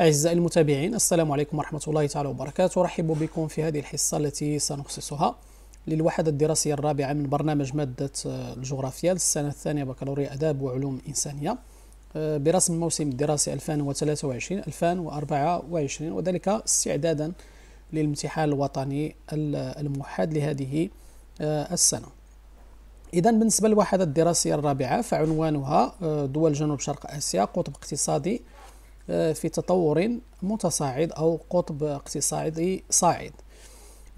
أعزائي المتابعين السلام عليكم ورحمة الله تعالى وبركاته أرحب بكم في هذه الحصة التي سنخصصها للوحدة الدراسية الرابعة من برنامج مادة آه، الجغرافيا للسنة الثانية بكالوريا آداب وعلوم إنسانية آه، برسم الموسم الدراسي 2023-2024 وذلك استعدادا للامتحان الوطني الموحد لهذه آه، السنة إذا بالنسبة للوحدة الدراسية الرابعة فعنوانها دول جنوب شرق آسيا قطب اقتصادي آه، في تطور متصاعد أو قطب اقتصادي صاعد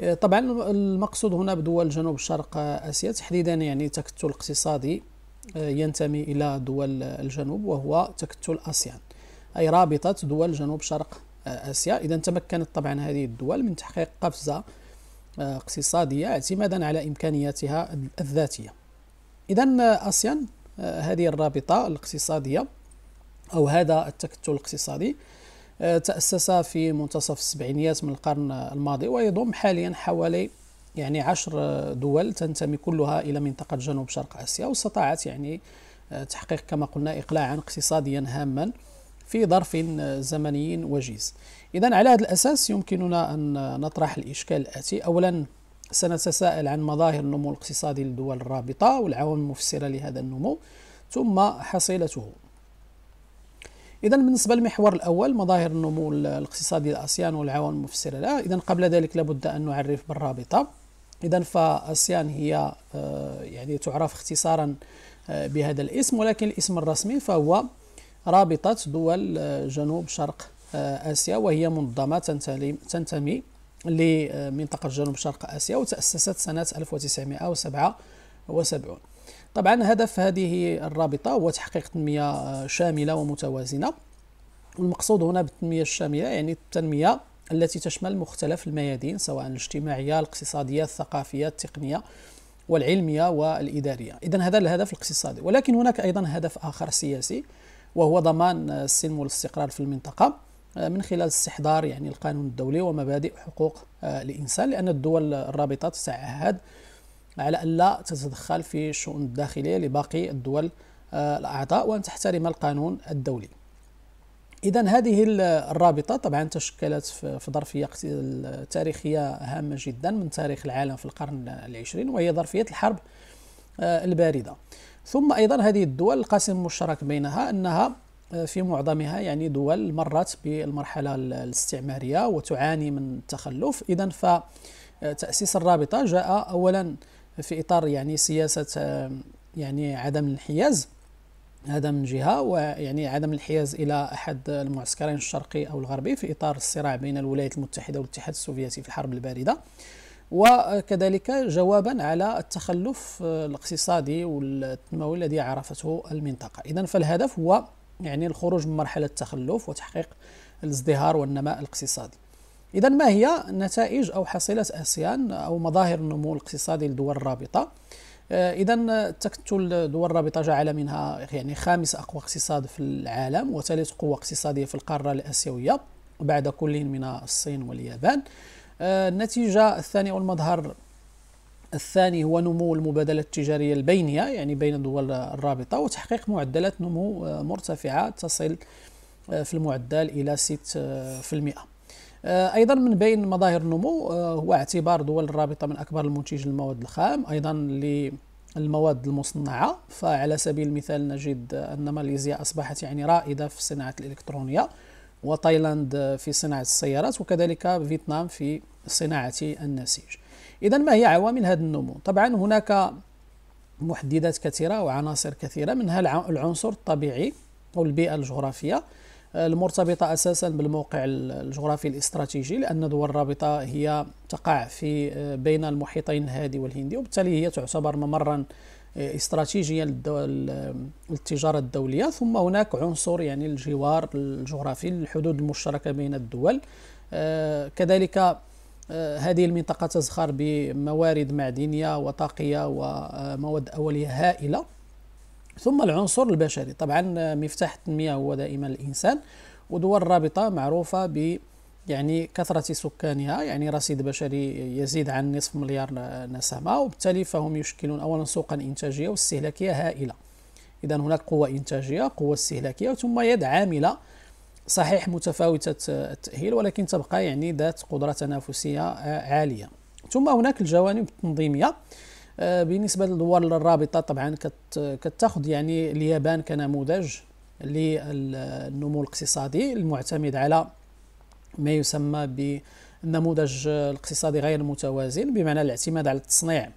آه، طبعا المقصود هنا بدول جنوب شرق آسيا تحديدا يعني تكتل اقتصادي آه، ينتمي إلى دول الجنوب وهو تكتل آسيان أي رابطة دول جنوب شرق آسيا إذا تمكنت طبعا هذه الدول من تحقيق قفزة اقتصادية اعتمادا على إمكانياتها الذاتية إذا آسيان هذه الرابطة الاقتصادية أو هذا التكتل الاقتصادي آه، تأسس في منتصف السبعينيات من القرن الماضي ويضم حاليا حوالي يعني عشر دول تنتمي كلها إلى منطقة جنوب شرق آسيا واستطاعت يعني آه، تحقيق كما قلنا إقلاعا اقتصاديا هاما في ظرف آه، زمني وجيز إذا على هذا الأساس يمكننا أن نطرح الإشكال الآتي أولا سنتساءل عن مظاهر النمو الاقتصادي للدول الرابطة والعوامل المفسرة لهذا النمو ثم حصيلته اذا بالنسبه للمحور الاول مظاهر النمو الاقتصادي الاسيان والعوامل المفسره لها اذا قبل ذلك لابد ان نعرف بالرابطه اذا فاسيان هي آه، يعني تعرف اختصارا آه، بهذا الاسم ولكن الاسم الرسمي فهو رابطه دول آه، جنوب شرق اسيا وهي منظمه تنتمي لمنطقه جنوب شرق اسيا وتاسست سنه 1977 طبعا هدف هذه الرابطة هو تحقيق تنمية شاملة ومتوازنة والمقصود هنا بالتنمية الشاملة يعني التنمية التي تشمل مختلف الميادين سواء الاجتماعية الاقتصادية الثقافية التقنية والعلمية والإدارية إذا هذا الهدف الاقتصادي ولكن هناك أيضا هدف آخر سياسي وهو ضمان السلم والاستقرار في المنطقة آه، من خلال استحضار يعني القانون الدولي ومبادئ حقوق آه، الإنسان لأن الدول الرابطة تتعهد على أن لا تتدخل في الشؤون الداخلية لباقي الدول آه، الأعضاء وأن تحترم القانون الدولي إذا هذه الرابطة طبعا تشكلت في ظرفية تاريخية هامة جدا من تاريخ العالم في القرن العشرين وهي ظرفية الحرب آه، الباردة ثم أيضا هذه الدول القاسم المشترك بينها أنها آه، في معظمها يعني دول مرت بالمرحلة الاستعمارية وتعاني من التخلف إذا فتأسيس الرابطة جاء أولا في اطار يعني سياسه آه، يعني عدم الانحياز هذا من جهه ويعني عدم الانحياز الى احد المعسكرين الشرقي او الغربي في اطار الصراع بين الولايات المتحده والاتحاد السوفيتي في الحرب البارده وكذلك جوابا على التخلف آه، الاقتصادي والتنموي الذي عرفته المنطقه اذا فالهدف هو يعني الخروج من مرحله التخلف وتحقيق الازدهار والنماء الاقتصادي إذا ما هي نتائج أو حصيلة أسيان أو مظاهر النمو الاقتصادي لدول الرابطة؟ آه، إذا تكتل دول الرابطة جعل منها يعني خامس أقوى اقتصاد في العالم وثالث قوة اقتصادية في القارة الآسيوية بعد كل من الصين واليابان. آه، النتيجة الثانية والمظهر الثاني هو نمو المبادلة التجارية البينية يعني بين دول الرابطة وتحقيق معدلات نمو آه، مرتفعة تصل في المعدل إلى 6% آه، ايضا من بين مظاهر النمو آه، هو اعتبار دول الرابطه من اكبر المنتج للمواد الخام ايضا للمواد المصنعه فعلى سبيل المثال نجد ان ماليزيا اصبحت يعني رائده في صناعه الالكترونيه وتايلاند في صناعه السيارات وكذلك فيتنام في صناعه النسيج اذا ما هي عوامل هذا النمو طبعا هناك محددات كثيره وعناصر كثيره منها العنصر الطبيعي او البيئه الجغرافيه المرتبطة أساسا بالموقع الجغرافي الاستراتيجي لأن دول الرابطة هي تقع في آه، بين المحيطين الهادي والهندي وبالتالي هي تعتبر ممرا آه، استراتيجيا آه، للتجارة الدولية ثم هناك عنصر يعني الجوار الجغرافي الحدود المشتركة بين الدول كذلك هذه المنطقة تزخر بموارد معدنية وطاقية ومواد أولية هائلة ثم العنصر البشري طبعا آه، مفتاح التنمية هو دائما الإنسان ودول الرابطة معروفة ب يعني كثرة سكانها يعني رصيد بشري يزيد عن نصف مليار نسمة وبالتالي فهم يشكلون أولا سوقا إنتاجية واستهلاكية هائلة إذا هناك قوة إنتاجية قوة استهلاكية ثم يد عاملة صحيح متفاوتة التأهيل ولكن تبقى يعني ذات قدرة تنافسية آه، عالية ثم هناك الجوانب التنظيمية آه، بالنسبه للدول الرابطه طبعا كتاخذ يعني اليابان كنموذج للنمو الاقتصادي المعتمد على ما يسمى بالنموذج الاقتصادي غير المتوازن بمعنى الاعتماد على التصنيع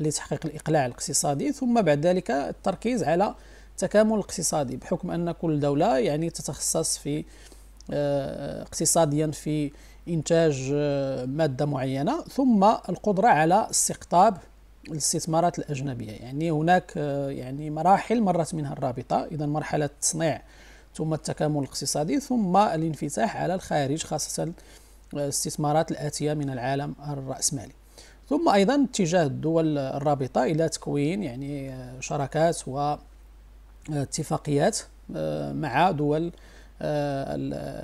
لتحقيق الاقلاع الاقتصادي ثم بعد ذلك التركيز على التكامل الاقتصادي بحكم ان كل دوله يعني تتخصص في آه، اقتصاديا في انتاج آه، ماده معينه ثم القدره على استقطاب الاستثمارات الأجنبية يعني هناك آه، يعني مراحل مرت منها الرابطة إذا مرحلة التصنيع ثم التكامل الاقتصادي ثم الانفتاح على الخارج خاصة الاستثمارات آه، الآتية من العالم الرأسمالي ثم أيضا اتجاه الدول الرابطة إلى تكوين يعني آه، شراكات واتفاقيات مع دول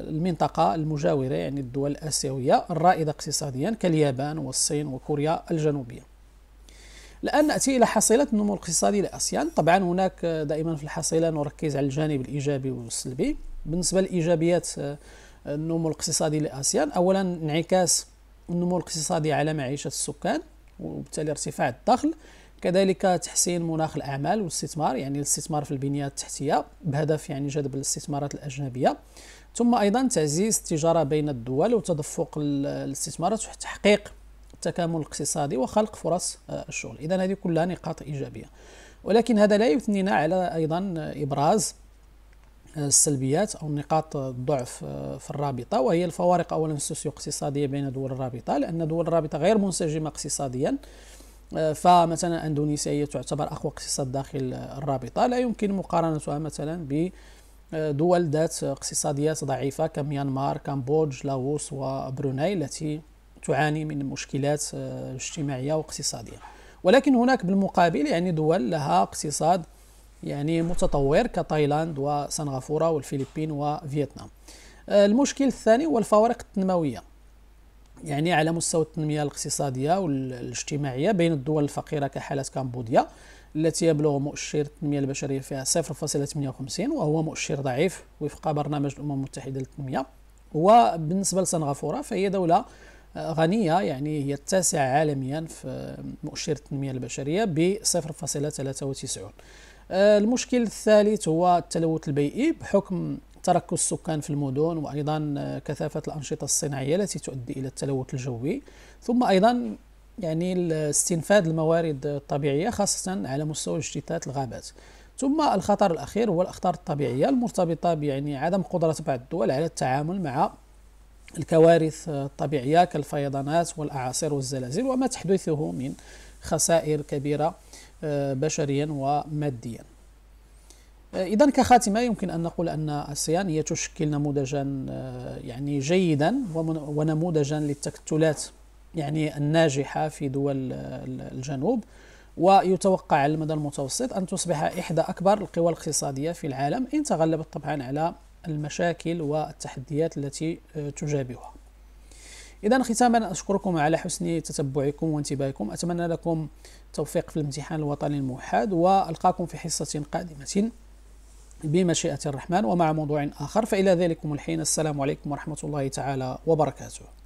المنطقة المجاورة يعني الدول الآسيوية الرائدة اقتصاديا كاليابان والصين وكوريا الجنوبية الآن نأتي إلى حصيلة النمو الاقتصادي لآسيان طبعا هناك آه، دائما في الحصيلة نركز على الجانب الإيجابي والسلبي بالنسبة لإيجابيات آه، النمو الاقتصادي لآسيان أولا انعكاس النمو الاقتصادي على معيشة السكان وبالتالي ارتفاع الدخل كذلك تحسين مناخ الاعمال والاستثمار يعني الاستثمار في البنيه التحتيه بهدف يعني جذب الاستثمارات الاجنبيه ثم ايضا تعزيز التجاره بين الدول وتدفق الاستثمارات وتحقيق التكامل الاقتصادي وخلق فرص آه، الشغل إذا هذه كلها نقاط إيجابية ولكن هذا لا يثنينا على أيضا إبراز آه، السلبيات او نقاط الضعف آه، في الرابطه وهي الفوارق اولا السوسيو اقتصاديه بين دول الرابطه لان دول الرابطه غير منسجمه اقتصاديا فمثلا اندونيسيا هي تعتبر اقوى اقتصاد داخل الرابطه لا يمكن مقارنتها مثلا بدول ذات اقتصاديات ضعيفه كميانمار كمبودج لاوس وبروناي التي تعاني من مشكلات آه، اجتماعية واقتصادية ولكن هناك بالمقابل يعني دول لها اقتصاد يعني متطور كتايلاند وسنغافورة والفلبين وفيتنام آه، المشكل الثاني هو الفوارق التنموية يعني على مستوى التنمية الاقتصادية والاجتماعية بين الدول الفقيرة كحالة كمبوديا التي يبلغ مؤشر التنمية البشرية فيها 0.58 وهو مؤشر ضعيف وفق برنامج الأمم المتحدة للتنمية وبالنسبة لسنغافورة فهي دولة غنية يعني هي التاسعة عالميا في مؤشر التنمية البشرية ب 0.93 آه، المشكل الثالث هو التلوث البيئي بحكم تركز السكان في المدن وأيضا آه، كثافة الأنشطة الصناعية التي تؤدي إلى التلوث الجوي ثم أيضا يعني استنفاد الموارد الطبيعية خاصة على مستوى اجتثاث الغابات ثم الخطر الأخير هو الأخطار الطبيعية المرتبطة يعني عدم قدرة بعض الدول على التعامل مع الكوارث الطبيعية كالفيضانات والأعاصير والزلازل وما تحدثه من خسائر كبيرة آه، بشريا وماديا آه، إذا كخاتمة يمكن أن نقول أن آسيان هي تشكل نموذجا آه، يعني جيدا ونموذجا للتكتلات يعني الناجحة في دول الجنوب ويتوقع على المدى المتوسط أن تصبح إحدى أكبر القوى الاقتصادية في العالم إن تغلبت طبعا على المشاكل والتحديات التي آه، تجابهها إذا ختاما أشكركم على حسن تتبعكم وانتباهكم أتمنى لكم التوفيق في الامتحان الوطني الموحد وألقاكم في حصة قادمة بمشيئة الرحمن ومع موضوع آخر فإلى ذلكم الحين السلام عليكم ورحمة الله تعالى وبركاته